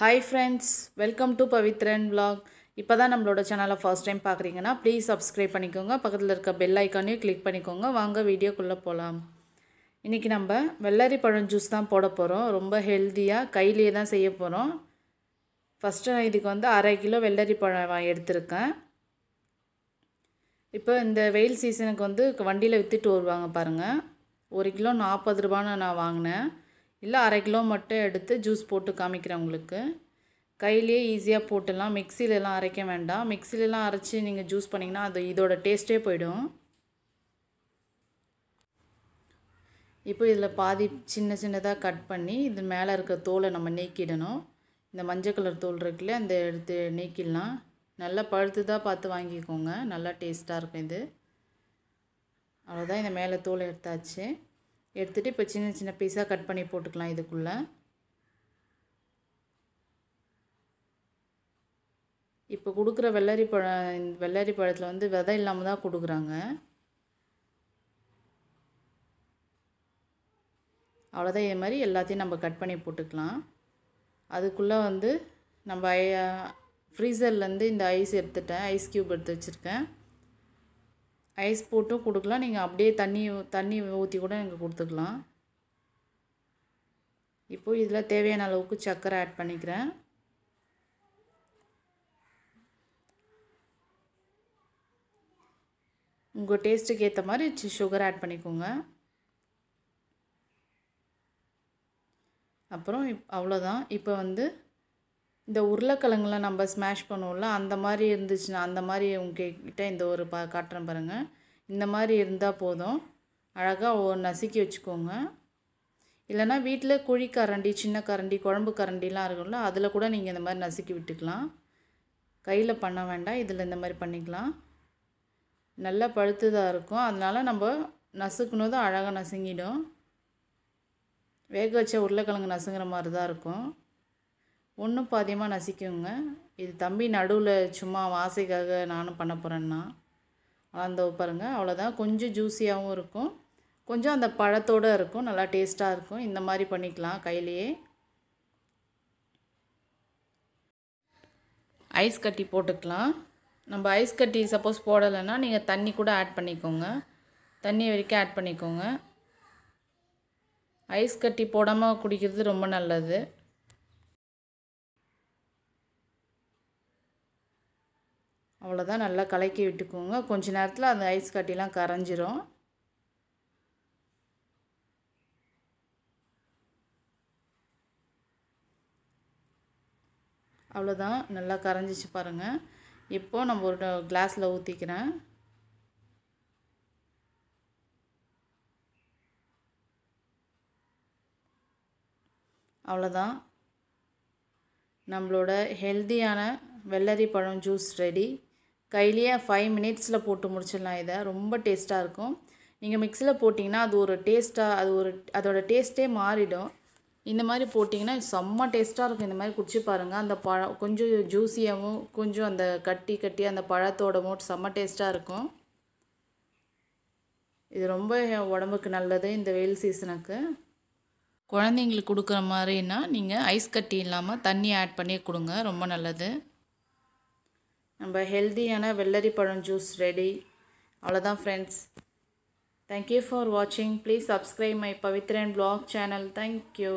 hi friends welcome to Pavithran vlog இப்போ தான் நம்மளோட சேனலை ஃபர்ஸ்ட் டைம் பார்க்குறீங்கன்னா ப்ளீஸ் சப்ஸ்கிரைப் பண்ணிக்கோங்க பக்கத்தில் இருக்க பெல் ஐக்கானையும் கிளிக் பண்ணிக்கோங்க வாங்க வீடியோக்குள்ளே போகலாம் இன்றைக்கி நம்ம வெள்ளரி பழம் ஜூஸ் தான் போட போகிறோம் ரொம்ப ஹெல்த்தியாக கையிலேயே தான் செய்ய போகிறோம் ஃபஸ்ட்டு நான் இதுக்கு வந்து அரை கிலோ வெள்ளரி பழம் எடுத்திருக்கேன் இப்போ இந்த வெயில் சீசனுக்கு வந்து வண்டியில் விற்றுட்டு வருவாங்க பாருங்கள் ஒரு கிலோ நாற்பது ரூபான்னு நான் வாங்கினேன் இல்லை அரை கிலோ மட்டும் எடுத்து ஜூஸ் போட்டு காமிக்கிறேன் உங்களுக்கு கையிலேயே ஈஸியாக போட்டுடலாம் மிக்சிலெலாம் அரைக்க வேண்டாம் மிக்சிலெலாம் அரைச்சி நீங்கள் ஜூஸ் பண்ணிங்கன்னா அது இதோட டேஸ்ட்டே போயிடும் இப்போ இதில் பாதி சின்ன சின்னதாக கட் பண்ணி இது மேலே இருக்க தோலை நம்ம நீக்கிடணும் இந்த மஞ்சள் கலர் தோல் இருக்குல்ல அந்த எடுத்து நீக்கிடலாம் நல்லா பழுத்துதாக பார்த்து வாங்கிக்கோங்க நல்லா டேஸ்ட்டாக இருக்கும் இது அவ்வளோதான் இந்த மேலே தோலை எடுத்தாச்சு எடுத்துகிட்டு இப்போ சின்ன சின்ன பீஸாக கட் பண்ணி போட்டுக்கலாம் இதுக்குள்ளே இப்போ கொடுக்குற வெள்ளரி பழம் வெள்ளரி பழத்தில் வந்து விதை இல்லாமல் தான் கொடுக்குறாங்க அவ்வளோதான் இது மாதிரி எல்லாத்தையும் நம்ம கட் பண்ணி போட்டுக்கலாம் அதுக்குள்ளே வந்து நம்ம ஃப்ரீசர்லேருந்து இந்த ஐஸ் எடுத்துட்டேன் ஐஸ் க்யூப் எடுத்து வச்சுருக்கேன் ஐஸ் போட்டும் கொடுக்கலாம் நீங்கள் அப்படியே தண்ணி தண்ணி ஊற்றி கூட நீங்கள் கொடுத்துக்கலாம் இப்போது இதில் தேவையான அளவுக்கு சர்க்கரை ஆட் பண்ணிக்கிறேன் உங்கள் டேஸ்ட்டுக்கு ஏற்ற மாதிரி சுகர் ஆட் பண்ணிக்கோங்க அப்புறம் இப் அவ்வளோதான் இப்போ வந்து இந்த உருளைக்கிழங்குலாம் நம்ம ஸ்மாஷ் பண்ணுவோம்ல அந்த மாதிரி இருந்துச்சுன்னா அந்த மாதிரி உங்ககிட்ட இந்த ஒரு பா காட்டுறேன் பாருங்கள் இந்த மாதிரி இருந்தால் போதும் அழகாக நசுக்கி வச்சுக்கோங்க இல்லைனா வீட்டில் குழி கரண்டி சின்ன கரண்டி குழம்பு கரண்டிலாம் இருக்கும்ல அதில் கூட நீங்கள் இந்த மாதிரி நசுக்கி விட்டுக்கலாம் கையில் பண்ண வேண்டாம் இதில் இந்த மாதிரி பண்ணிக்கலாம் நல்லா பழுத்துதாக இருக்கும் அதனால் நம்ம நசுக்குனதும் அழகாக நசுங்கிடும் வேக வச்ச உருளைக்கிழங்கு நசுங்கிற மாதிரி தான் இருக்கும் ஒன்றும் பாதியமாக நசிக்குங்க இது தம்பி நடுவில் சும்மா வாசைக்காக நானும் பண்ண போகிறேன்னா அந்த பாருங்கள் அவ்வளோதான் கொஞ்சம் ஜூஸியாகவும் இருக்கும் கொஞ்சம் அந்த பழத்தோடு இருக்கும் நல்லா டேஸ்ட்டாக இருக்கும் இந்த மாதிரி பண்ணிக்கலாம் கையிலையே ஐஸ் கட்டி போட்டுக்கலாம் நம்ம ஐஸ் கட்டி சப்போஸ் போடலைன்னா நீங்கள் தண்ணி கூட ஆட் பண்ணிக்கோங்க தண்ணி வரைக்கும் ஆட் பண்ணிக்கோங்க ஐஸ் கட்டி போடாமல் குடிக்கிறது ரொம்ப நல்லது அவ்வளோதான் நல்லா கலக்கி விட்டுக்கோங்க கொஞ்ச நேரத்தில் அந்த ஐஸ் கட்டிலாம் கரைஞ்சிரும் அவ்வளோதான் நல்லா கரைஞ்சிச்சு பாருங்கள் இப்போது நம்ம ஒரு கிளாஸில் ஊற்றிக்கிறேன் அவ்வளோதான் நம்மளோட ஹெல்த்தியான வெள்ளரி பழம் ஜூஸ் ரெடி கையிலேயே ஃபைவ் மினிட்ஸில் போட்டு முடிச்சிடலாம் இதை ரொம்ப டேஸ்ட்டாக இருக்கும் நீங்கள் மிக்சியில் போட்டிங்கன்னா அது ஒரு டேஸ்ட்டாக அது ஒரு அதோடய டேஸ்ட்டே மாறிடும் இந்த மாதிரி போட்டிங்கன்னா செம்ம டேஸ்ட்டாக இருக்கும் இந்த மாதிரி குடிச்சு பாருங்கள் அந்த பழம் கொஞ்சம் ஜூஸியாகவும் கொஞ்சம் அந்த கட்டி கட்டி அந்த பழத்தோடவும் செம்ம டேஸ்ட்டாக இருக்கும் இது ரொம்ப உடம்புக்கு நல்லது இந்த வெயில் சீசனுக்கு குழந்தைங்களுக்கு கொடுக்குற மாதிரின்னா நீங்கள் ஐஸ் கட்டி இல்லாமல் தண்ணி ஆட் பண்ணி கொடுங்க ரொம்ப நல்லது நம்ம ஹெல்த்தியான வெள்ளரி பழம் ஜூஸ் ரெடி அவ்வளோதான் ஃப்ரெண்ட்ஸ் தேங்க்யூ ஃபார் வாட்சிங் please subscribe my Pavithran blog channel thank you